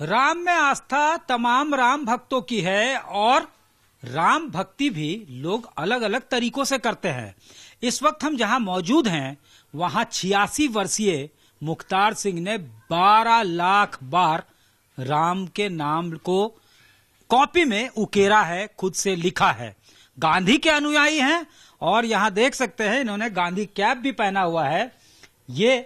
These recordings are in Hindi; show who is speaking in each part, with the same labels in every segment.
Speaker 1: राम में आस्था तमाम राम भक्तों की है और राम भक्ति भी लोग अलग अलग तरीकों से करते हैं इस वक्त हम जहां मौजूद हैं वहां छियासी वर्षीय मुख्तार सिंह ने 12 लाख बार राम के नाम को कॉपी में उकेरा है खुद से लिखा है गांधी के अनुयायी हैं और यहां देख सकते हैं इन्होंने गांधी कैप भी पहना हुआ है ये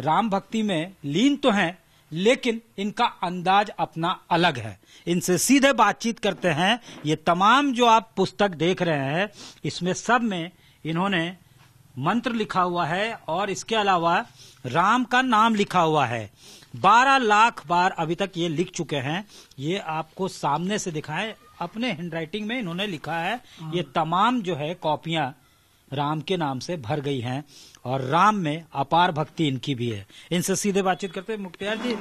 Speaker 1: राम भक्ति में लीन तो हैं लेकिन इनका अंदाज अपना अलग है इनसे सीधे बातचीत करते हैं ये तमाम जो आप पुस्तक देख रहे हैं इसमें सब में इन्होंने मंत्र लिखा हुआ है और इसके अलावा राम का नाम लिखा हुआ है बारह लाख बार अभी तक ये लिख चुके हैं ये आपको सामने से दिखाएं अपने हैंडराइटिंग में इन्होंने लिखा है ये तमाम जो है कॉपियां राम के नाम से भर गई हैं और राम में अपार भक्ति इनकी भी है इनसे सीधे बातचीत करते हैं मुख्तियार जी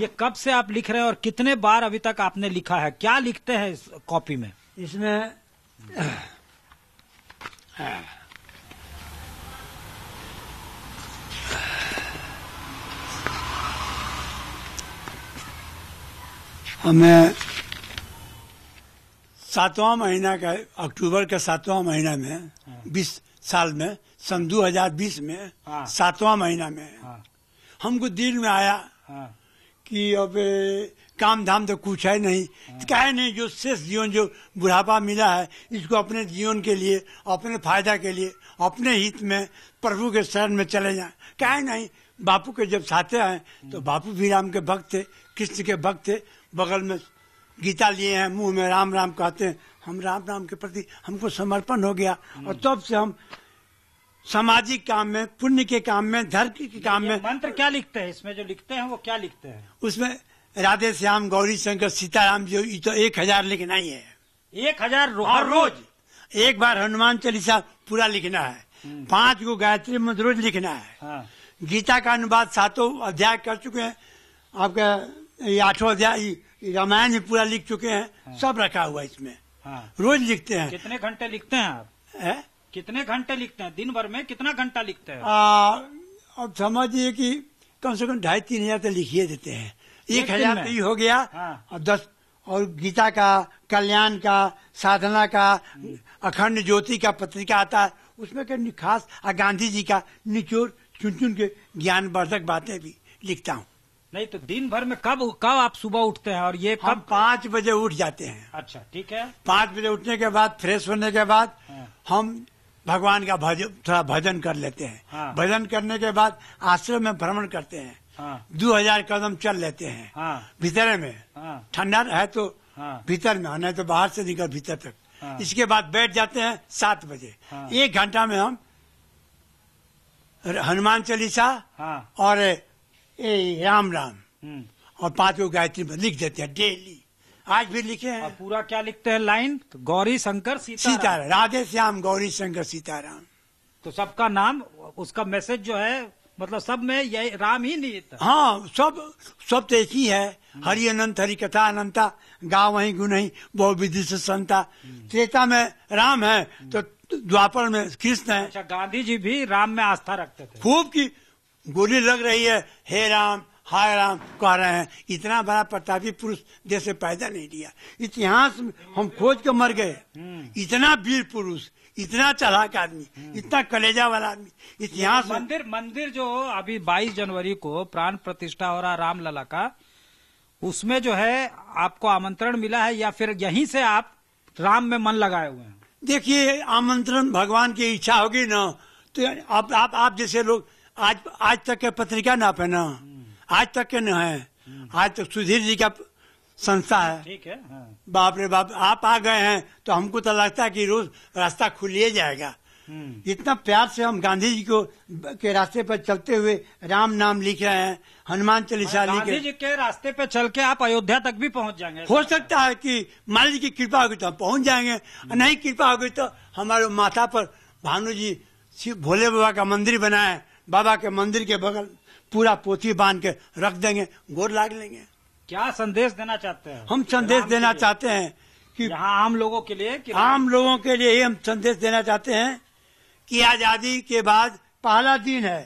Speaker 1: ये कब से आप लिख रहे हैं और कितने बार अभी तक आपने लिखा है क्या लिखते हैं इस कॉपी में इसमें
Speaker 2: हमें सातवां महीना का अक्टूबर के सातवां महीना में हाँ। बीस साल में सन 2020 में हाँ। सातवां महीना में हाँ। हमको दिल में आया कि अब काम धाम तो कुछ है नहीं क्या है नहीं जो शेष जीवन जो बुढ़ापा मिला है इसको अपने जीवन के लिए अपने फायदा के लिए अपने हित में प्रभु के शरण में चले जाए क्या है नहीं बापू के जब साथे आए तो बापू भी राम के भक्त थे कृष्ण के भक्त थे बगल में गीता लिए हैं मुंह में राम राम कहते हैं हम राम राम के प्रति हमको समर्पण हो गया और हम्म। तब से हम सामाजिक काम में पुण्य के काम में धर्म के काम में मंत्र क्या लिखते हैं इसमें जो लिखते हैं वो क्या लिखते हैं उसमें राधे श्याम गौरी शंकर सीताराम जो ये तो एक हजार लिखना ही है एक हजार रो, और रोज एक बार हनुमान चालीसा पूरा लिखना है हम्म। पांच को गायत्री मंत्र रोज लिखना है हाँ। गीता का अनुवाद सातों अध्याय कर चुके हैं आपका आठों अध्याय रामायण में पूरा लिख चुके हैं हाँ। सब रखा हुआ इसमें हाँ। रोज लिखते
Speaker 1: हैं कितने घंटे लिखते हैं आप है? कितने घंटे लिखते हैं दिन भर में कितना घंटा लिखते हैं
Speaker 2: अब समझिए कि कम से कम ढाई तीन हजार तो लिखिए देते हैं एक हजार तो हो गया हाँ। और दस और गीता का कल्याण का साधना का अखंड ज्योति का पत्रिका आता है उसमें के खास और गांधी जी का निचोड़ चुन चुन के ज्ञानवर्धक बातें भी लिखता हूँ नहीं तो दिन भर में कब कब आप सुबह उठते हैं और ये कब हम पाँच बजे उठ जाते हैं
Speaker 1: अच्छा ठीक है
Speaker 2: पाँच बजे उठने के बाद फ्रेश होने के बाद हाँ। हम भगवान का भजन थोड़ा भजन कर लेते हैं हाँ। भजन करने के बाद आश्रम में भ्रमण करते हैं हाँ। दो हजार कदम चल लेते हैं हाँ। भीतर में हाँ। ठंडा है तो हाँ। भीतर में नहीं तो बाहर से निकल भीतर तक इसके बाद बैठ जाते हैं सात बजे एक घंटा में हम हनुमान चालीसा और ए, राम राम हम्म। और पांच को गायत्री में लिख देते हैं डेली आज भी लिखे हैं पूरा क्या लिखते हैं लाइन तो गौरी
Speaker 1: शंकर सीताराम राधे श्याम गौरी शंकर सीताराम तो सबका नाम उसका मैसेज जो है मतलब सब में ये राम ही नहीं था हाँ सब सब तो एक ही है
Speaker 2: हम्म। हरि अनंत हरि कथा अनंता गाँव वही गुण ही बहु विधि से संता हम्म। त्रेता में राम है तो द्वापर में कृष्ण है अच्छा गांधी जी भी राम में आस्था रखते थे खूब की गोली लग रही है हे राम हाय राम कह रहे हैं इतना बड़ा प्रतापी पुरुष देश से पैदा नहीं दिया इतिहास हम खोज के मर गए हम्म। इतना वीर पुरुष इतना
Speaker 1: चलाक आदमी हम्म।
Speaker 2: इतना कलेजा वाला
Speaker 1: आदमी इतिहास मंदिर मंदिर जो अभी 22 जनवरी को प्राण प्रतिष्ठा हो रहा राम लला का उसमें जो है आपको आमंत्रण मिला है या फिर यहीं से आप राम में मन लगाए हुए हैं देखिए आमंत्रण भगवान की इच्छा होगी ना तो आप आप आप
Speaker 2: जैसे लोग आज आज तक के पत्रिका ना ना आज तक के न है आज तक सुधीर जी का संस्था है ठीक है हाँ। बाप रे बाप आप आ गए हैं तो हमको तो लगता है कि रोज रास्ता खुलिए जाएगा हम्म। इतना प्यार से हम गांधी जी को के रास्ते पर चलते हुए राम नाम लिख रहे हैं हनुमान चालीसा लिख गांधी
Speaker 1: जी के रास्ते पर
Speaker 2: चल के आप अयोध्या तक भी पहुंच जाएंगे हो सकता है कि माली जी की कृपा होगी तो हम पहुंच जाएंगे हम्म। नहीं कृपा होगी तो हमारे माथा पर भानु जी भोले बाबा का मंदिर बनाए बाबा के मंदिर के बगल पूरा पोथी बांध के रख देंगे गोर लाग लेंगे क्या संदेश
Speaker 1: देना चाहते हैं
Speaker 2: हम संदेश देना चाहते हैं कि आम लोगों के लिए कि आम लोगों के लिए हम संदेश देना चाहते हैं कि आजादी के बाद पहला दिन है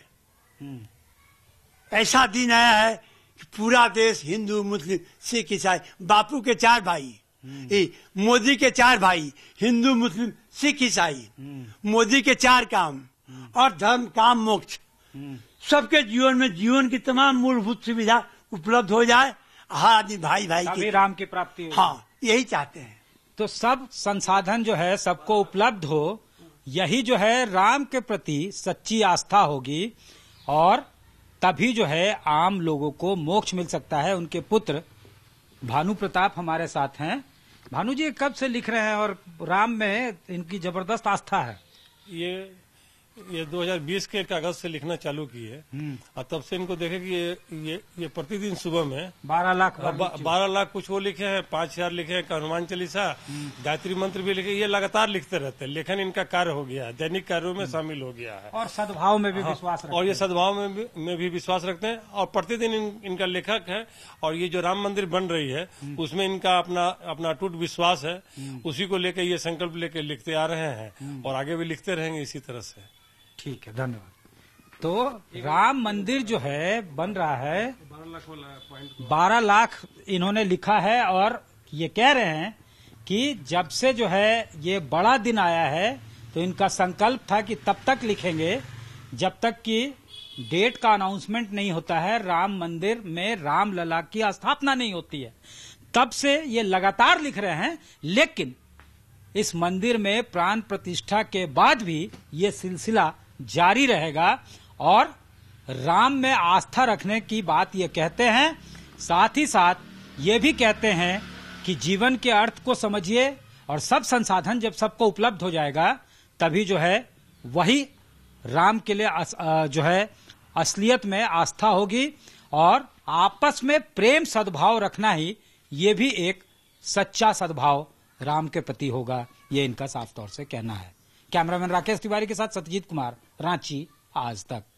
Speaker 2: हम्म। ऐसा दिन आया है कि पूरा देश हिंदू मुस्लिम सिख ईसाई बापू के चार भाई हम्म। मोदी के चार भाई हिंदू मुस्लिम सिख ईसाई हम्म। मोदी के चार काम और धर्म काम मोक्ष सबके जीवन में जीवन की तमाम मूलभूत सुविधा उपलब्ध हो जाए हर आदमी भाई भाई की राम की प्राप्ति हाँ यही चाहते हैं
Speaker 1: तो सब संसाधन जो है सबको उपलब्ध हो यही जो है राम के प्रति सच्ची आस्था होगी और तभी जो है आम लोगों को मोक्ष मिल सकता है उनके पुत्र भानु प्रताप हमारे साथ हैं भानु जी कब से लिख रहे हैं और राम में इनकी जबरदस्त आस्था है ये ये 2020 के कागज से लिखना चालू की है हम्म। और तब से इनको देखे कि ये ये, ये प्रतिदिन सुबह में बारह लाख बारह लाख कुछ वो लिखे हैं पांच हजार लिखे हैं हनुमान चालीसा हम्म। गायत्री मंत्र भी लिखे ये लगातार लिखते रहते हैं लेखन इनका कार्य हो गया है दैनिक कार्यो में हम्म। शामिल हो गया है और सद्भाव में भी हाँ, विश्वास और ये सद्भाव में भी, में भी विश्वास रखते हैं और प्रतिदिन इनका लेखक है और ये जो राम मंदिर बन रही है उसमें इनका अपना अपना अटूट विश्वास है उसी को लेकर ये संकल्प लेकर लिखते आ रहे हैं और आगे भी लिखते रहेंगे इसी तरह से ठीक है धन्यवाद तो राम मंदिर जो है बन रहा है बारह लाख बारह लाख इन्होंने लिखा है और ये कह रहे हैं कि जब से जो है ये बड़ा दिन आया है तो इनका संकल्प था कि तब तक लिखेंगे जब तक कि डेट का अनाउंसमेंट नहीं होता है राम मंदिर में राम लला की स्थापना नहीं होती है तब से ये लगातार लिख रहे हैं लेकिन इस मंदिर में प्राण प्रतिष्ठा के बाद भी ये सिलसिला जारी रहेगा और राम में आस्था रखने की बात ये कहते हैं साथ ही साथ ये भी कहते हैं कि जीवन के अर्थ को समझिए और सब संसाधन जब सबको उपलब्ध हो जाएगा तभी जो है वही राम के लिए अस, जो है असलियत में आस्था होगी और आपस में प्रेम सद्भाव रखना ही ये भी एक सच्चा सद्भाव राम के प्रति होगा ये इनका साफ तौर से कहना है कैमरामैन राकेश तिवारी के साथ सत्यजीत कुमार रांची आज तक